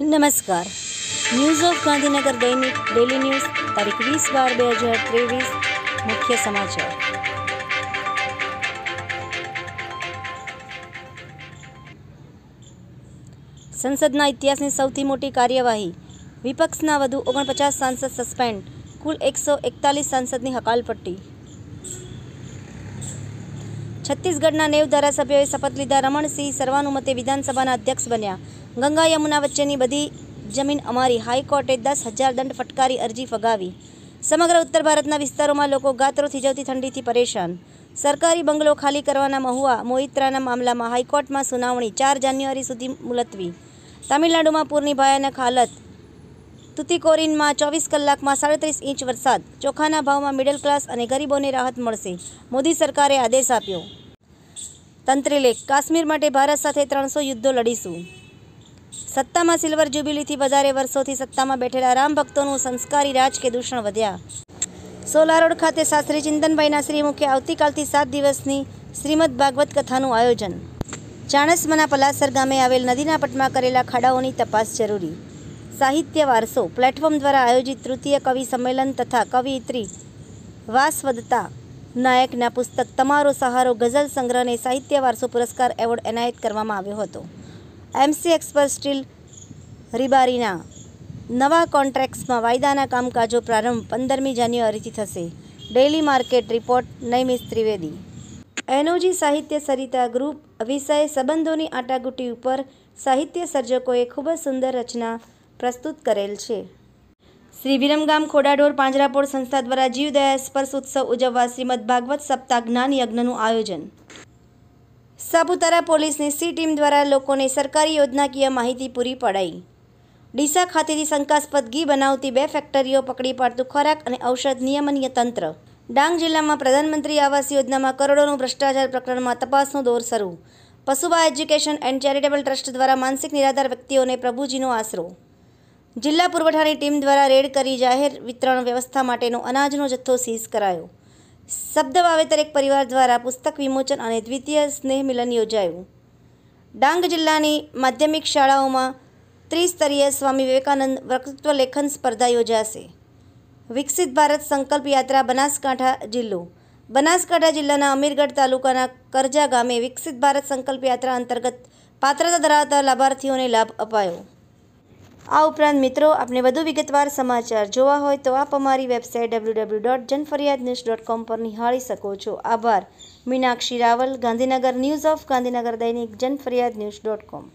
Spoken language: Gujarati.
નમસ્કાર ન્યૂઝ ઓફ ગાંધીનગર દૈનિક ડેલી ન્યૂઝ તારીખ વીસ બાર બે હજાર ત્રેવીસ મુખ્ય સમાચાર સંસદના ઇતિહાસની સૌથી મોટી કાર્યવાહી વિપક્ષના વધુ ઓગણપચાસ સાંસદ સસ્પેન્ડ કુલ એકસો એકતાલીસ સાંસદની હકાલપટ્ટી છત્તીસગઢના નેવ ધારાસભ્યોએ શપથ લીધા રમણસિંહ સર્વાનુમતે વિધાનસભાના અધ્યક્ષ બન્યા ગંગા યમુના વચ્ચેની બધી જમીન અમારી હાઈકોર્ટે દસ હજાર દંડ ફટકારી અરજી ફગાવી સમગ્ર ઉત્તર ભારતના વિસ્તારોમાં લોકો ગાત્રો થીજવતી ઠંડીથી પરેશાન સરકારી બંગલો ખાલી કરવાના મહુઆ મોહિત્રાના મામલામાં હાઈકોર્ટમાં સુનાવણી ચાર જાન્યુઆરી સુધી મુલતવી તમિલનાડુમાં પૂરની ભયાનક હાલત તુતિકોરીનમાં ચોવીસ કલાકમાં સાડત્રીસ ઇંચ વરસાદ ચોખાના ભાવમાં મિડલ ક્લાસ અને ગરીબોને રાહત મળશે મોદી સરકારે આદેશ આપ્યો તંત્રીલેખ કાશ્મીર માટે ભારત સાથે ત્રણસો યુદ્ધો લડીશું સત્તામાં સિલ્વર જ્યુબિલીથી વધારે વર્ષોથી સત્તામાં બેઠેલા રામ ભક્તોનું સંસ્કારી રાજ કે દૂષણ વધ્યા સોલારોડ ખાતે શાસ્ત્રી ચિંતનભાઈના શ્રીમુખે આવતીકાલથી સાત દિવસની શ્રીમદ ભાગવત કથાનું આયોજન ચાણસમાના પલાસર ગામે આવેલ નદીના પટમાં કરેલા ખાડાઓની તપાસ જરૂરી સાહિત્ય વારસો પ્લેટફોર્મ દ્વારા આયોજિત તૃતીય કવિ સંમેલન તથા કવિત્રી વાસવદતા નાયકના પુસ્તક તમારો સહારો ગઝલ સંગ્રહને સાહિત્ય વારસો પુરસ્કાર એવોર્ડ એનાયત કરવામાં આવ્યો હતો એમસી એક્સપર સ્ટીલ રિબારીના નવા કોન્ટ્રાક્ટ્સમાં વાયદાના કામકાજો પ્રારંભ પંદરમી જાન્યુઆરીથી થશે daily market report Naimish Trivedi NOG Sahitya Sarita group વિષય સંબંધોની આટાગુટી ઉપર સાહિત્ય સર્જકોએ ખૂબ જ સુંદર રચના પ્રસ્તુત કરેલ છે શ્રી વિરમગામ ખોડાઢોર પાંજરાપોળ સંસ્થા દ્વારા જીવદયા સ્પર્શ ઉત્સવ ઉજવવા શ્રીમદ ભાગવત સપ્તાહ જ્ઞાન યજ્ઞનું આયોજન સાપુતારા પોલીસની સી ટીમ દ્વારા લોકોને સરકારી યોજનાકીય માહિતી પૂરી પડાઈ ડીસા ખાતેથી શંકાસ્પદ ઘી બનાવતી બે ફેક્ટરીઓ પકડી પાડતું ખોરાક અને ઔષધ નિયમનીય તંત્ર ડાંગ જિલ્લામાં પ્રધાનમંત્રી આવાસ યોજનામાં કરોડોનું ભ્રષ્ટાચાર પ્રકરણમાં તપાસનો દોર શરૂ પશુબા એજ્યુકેશન એન્ડ ચેરિટેબલ ટ્રસ્ટ દ્વારા માનસિક નિરાધાર વ્યક્તિઓને પ્રભુજીનો આશરો જિલ્લા પુરવઠાની ટીમ દ્વારા રેડ કરી જાહેર વિતરણ વ્યવસ્થા માટેનો અનાજનો જથ્થો સીઝ કરાયો શબ્દ વાવેતર એક પરિવાર દ્વારા પુસ્તક વિમોચન અને દ્વિતીય સ્નેહ મિલન યોજાયું ડાંગ જિલ્લાની માધ્યમિક શાળાઓમાં ત્રિસ્તરીય સ્વામી વિવેકાનંદ વક્તૃત્વ લેખન સ્પર્ધા યોજાશે વિકસિત ભારત સંકલ્પ યાત્રા બનાસકાંઠા જિલ્લો બનાસકાંઠા જિલ્લાના અમીરગઢ તાલુકાના કરજા ગામે વિકસિત ભારત સંકલ્પ યાત્રા અંતર્ગત પાત્રતા ધરાવતા લાભાર્થીઓને લાભ અપાયો આ ઉપરાંત મિત્રો આપને વધુ વિગતવાર સમાચાર જોવા હોય તો આપ અમારી website W W dot Janfariyad news dot com પર નિહાળી શકો છો આભાર મીનાક્ષી રાવલ ગાંધીનગર ન્યૂઝ ઓફ ગાંધીનગર દૈનિક જનફરિયાદ ન્યૂઝ ડોટ કોમ